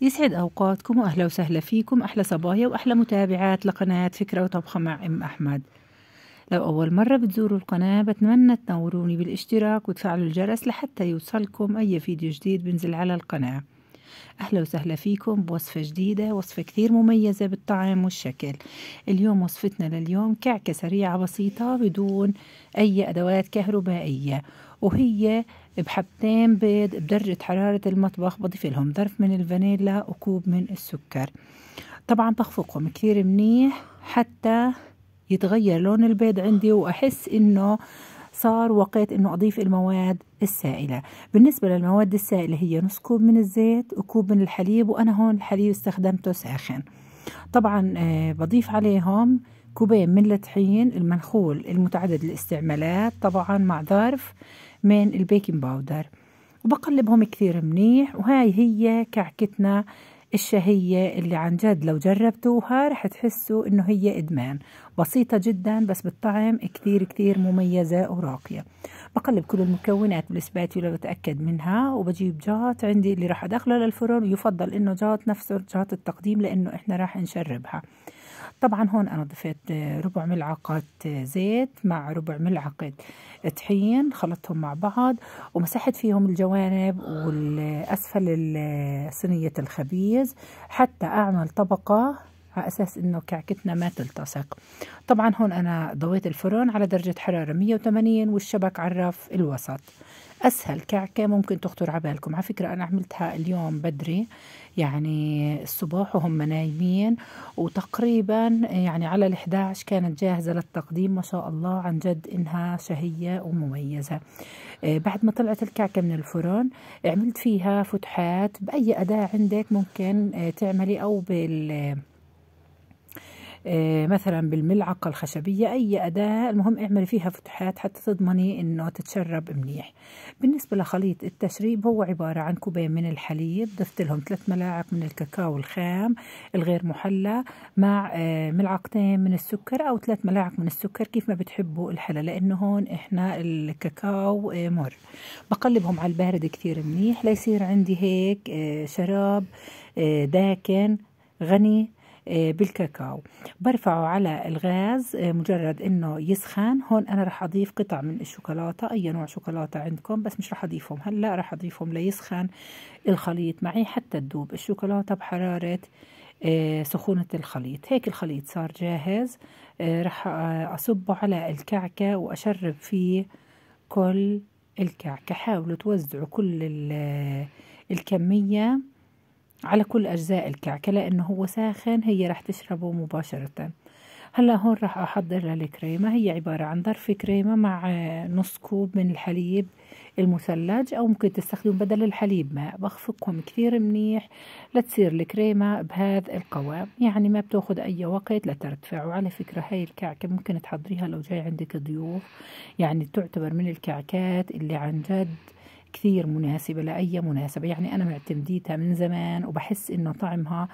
يسعد أوقاتكم وأهلا وسهلا فيكم أحلى صبايا وأحلى متابعات لقناة فكرة وطبخة مع أم أحمد لو أول مرة بتزوروا القناة بتمنى تنوروني بالاشتراك وتفعلوا الجرس لحتى يوصلكم أي فيديو جديد بنزل على القناة أهلا وسهلا فيكم بوصفة جديدة وصفة كثير مميزة بالطعم والشكل اليوم وصفتنا لليوم كعكة سريعة بسيطة بدون أي أدوات كهربائية وهي بحبتين بيض بدرجة حرارة المطبخ بضيف لهم ظرف من الفانيلا وكوب من السكر طبعا بخفقهم كثير منيح حتى يتغير لون البيض عندي وأحس إنه صار وقت انه اضيف المواد السائلة بالنسبة للمواد السائلة هي نص كوب من الزيت وكوب من الحليب وانا هون الحليب استخدمته ساخن طبعا آه، بضيف عليهم كوبين من الطحين المنخول المتعدد الاستعمالات طبعا مع ظرف من البيكنج باودر وبقلبهم كثير منيح وهاي هي كعكتنا الشهية اللي عن جد لو جربتوها رح تحسوا انه هي ادمان بسيطة جدا بس بالطعم كثير كثير مميزة وراقية بقلب كل المكونات بالسباتي ولا بتأكد منها وبجيب جات عندي اللي راح ادخله للفرن ويفضل انه جات نفسه جات التقديم لانه احنا راح نشربها طبعا هون أنا ضفيت آه، ربع ملعقة آه، زيت مع ربع ملعقة طحين خلطتهم مع بعض ومسحت فيهم الجوانب والأسفل آه، صينية الخبيز حتى أعمل طبقة على اساس انه كعكتنا ما تلتصق طبعا هون انا ضويت الفرن على درجة حرارة 180 والشبك عرف الوسط اسهل كعكه ممكن تخطر على بالكم على فكره انا عملتها اليوم بدري يعني الصباح وهم نايمين وتقريبا يعني على ال11 كانت جاهزه للتقديم ما شاء الله عن جد انها شهيه ومميزه آه، بعد ما طلعت الكعكه من الفرن عملت فيها فتحات باي اداه عندك ممكن آه، تعملي او بال آه، مثلا بالملعقة الخشبية أي أداة المهم اعملي فيها فتحات حتى تضمني أنه تتشرب منيح بالنسبة لخليط التشريب هو عبارة عن كوبين من الحليب ضفت لهم ثلاث ملاعق من الكاكاو الخام الغير محلى مع آه، ملعقتين من السكر أو ثلاث ملاعق من السكر كيف ما بتحبوا الحلى لأنه هون إحنا الكاكاو آه، مر بقلبهم على البارد كثير منيح ليصير عندي هيك شراب داكن غني آه، بالكاكاو برفعه على الغاز آه، مجرد انه يسخن هون انا رح اضيف قطع من الشوكولاته اي نوع شوكولاته عندكم بس مش رح اضيفهم هلا رح اضيفهم ليسخن الخليط معي حتى تذوب الشوكولاته بحراره آه، سخونة الخليط هيك الخليط صار جاهز رح أصبه على الكعكة وأشرب فيه كل الكعكة حاولوا توزعوا كل الكمية على كل أجزاء الكعكة لأنه هو ساخن هي رح تشربه مباشرة هلا هون راح أحضر للكريمة هي عبارة عن ظرف كريمة مع نص كوب من الحليب المثلج أو ممكن تستخدم بدل الحليب ماء بخفقهم كثير منيح لتصير الكريمة بهذا القوام يعني ما بتاخد أي وقت لترتفع وعلى فكرة هاي الكعكة ممكن تحضريها لو جاي عندك ضيوف يعني تعتبر من الكعكات اللي عن جد كثير مناسبة لأي مناسبة يعني أنا معتمديتها من زمان وبحس إنه طعمها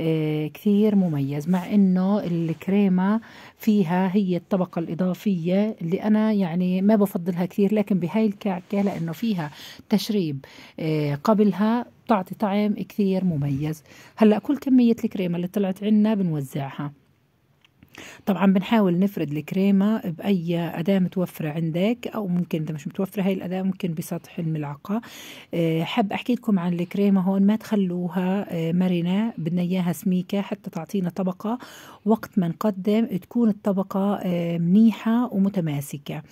آه، كثير مميز مع انه الكريمه فيها هي الطبقه الاضافيه اللي انا يعني ما بفضلها كثير لكن بهاي الكعكه لانه فيها تشريب آه، قبلها بتعطي طعم كثير مميز هلا كل كميه الكريمه اللي طلعت عنا بنوزعها طبعا بنحاول نفرد الكريمة بأي أداة متوفرة عندك أو ممكن إذا مش متوفرة هاي الأداة ممكن بسطح الملعقة آه، حاب أحكي لكم عن الكريمة هون ما تخلوها آه، مرنة بدنا إياها سميكة حتى تعطينا طبقة وقت ما نقدم تكون الطبقة آه، منيحة ومتماسكة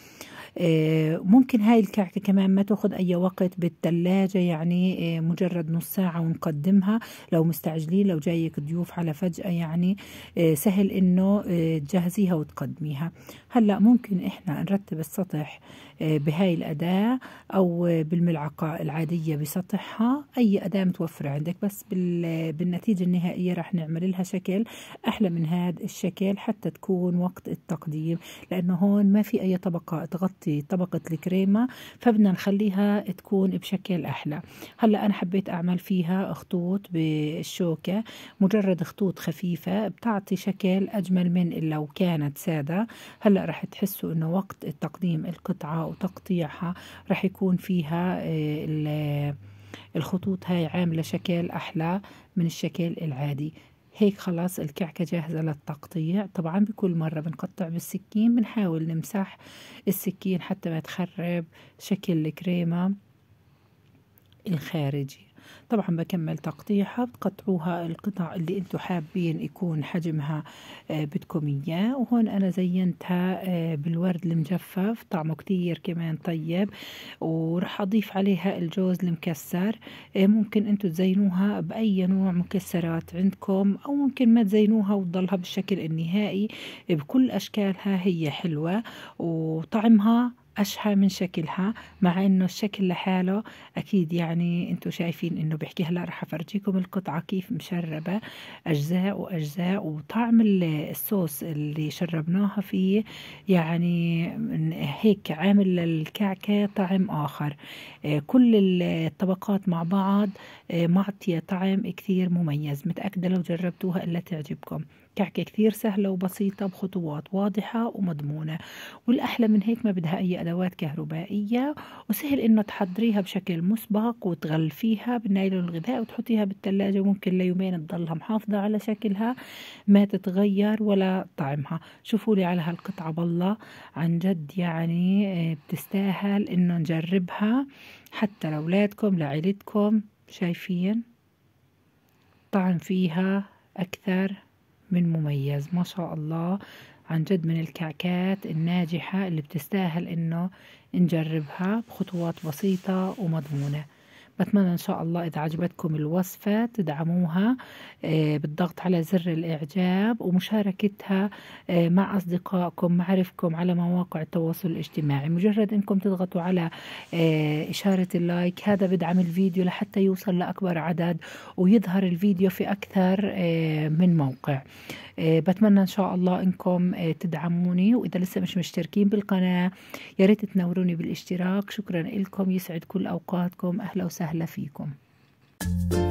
آه، ممكن هاي الكعكة كمان ما تاخذ أي وقت بالثلاجة يعني آه، مجرد نص ساعة ونقدمها لو مستعجلين لو جايك ضيوف على فجأة يعني آه، سهل إنه تجهزيها وتقدميها هلأ ممكن إحنا نرتب السطح بهاي الأداة أو بالملعقة العادية بسطحها أي أداة متوفرة عندك بس بالنتيجة النهائية رح نعمل لها شكل أحلى من هذا الشكل حتى تكون وقت التقديم لأنه هون ما في أي طبقة تغطي حطيتي طبقة الكريمة فبدنا نخليها تكون بشكل أحلى هلأ أنا حبيت أعمل فيها خطوط بالشوكة مجرد خطوط خفيفة بتعطي شكل أجمل من لو كانت سادة هلأ رح تحسوا أنه وقت تقديم القطعة وتقطيعها رح يكون فيها آه، الخطوط هاي عاملة شكل أحلى من الشكل العادي هيك خلاص الكعكة جاهزة للتقطيع طبعا بكل مرة بنقطع بالسكين بنحاول نمسح السكين حتى ما تخرب شكل الكريمة الخارجي طبعا بكمل تقطيعها بتقطعوها القطع اللي انتم حابين يكون حجمها آه، بدكم اياه وهون انا زينتها آه، بالورد المجفف طعمه كتير كمان طيب ورح اضيف عليها الجوز المكسر آه، ممكن انتم تزينوها باي نوع مكسرات عندكم او ممكن ما تزينوها وتضلها بالشكل النهائي بكل اشكالها هي حلوة وطعمها أشهى من شكلها مع إنه الشكل لحاله أكيد يعني أنتم شايفين إنه بيحكي هلا رح أفرجيكم القطعة كيف مشربة أجزاء وأجزاء وطعم الصوص اللي شربناها فيه يعني هيك عامل للكعكة طعم آخر آه، كل الطبقات مع بعض آه، معطية طعم كثير مميز متأكدة لو جربتوها إلا تعجبكم كعكة كثير سهلة وبسيطة بخطوات واضحة ومضمونة والأحلى من هيك ما بدها أي أدوات كهربائية وسهل إنه تحضريها بشكل مسبق وتغلفيها بالنايلون الغذائي وتحطيها بالثلاجة وممكن ليومين تضلها محافظة على شكلها ما تتغير ولا طعمها شوفوا لي على هالقطعة بالله عن جد يعني آه، بتستاهل إنه نجربها حتى لأولادكم لعيلتكم شايفين طعم فيها أكثر من مميز ما شاء الله عن جد من الكعكات الناجحة اللي بتستاهل انه نجربها بخطوات بسيطة ومضمونة بتمنى إن شاء الله إذا عجبتكم الوصفة تدعموها آه، بالضغط على زر الإعجاب ومشاركتها آه، مع أصدقائكم معرفكم على مواقع التواصل الاجتماعي مجرد أنكم تضغطوا على آه، إشارة اللايك هذا بدعم الفيديو لحتى يوصل لأكبر عدد ويظهر الفيديو في أكثر من موقع بتمنى إن شاء الله إنكم تدعموني وإذا لسه مش مشتركين بالقناة يا ريت تنوروني بالاشتراك شكرا لكم يسعد كل أوقاتكم أهلا وسهلا وسهلا فيكم thank you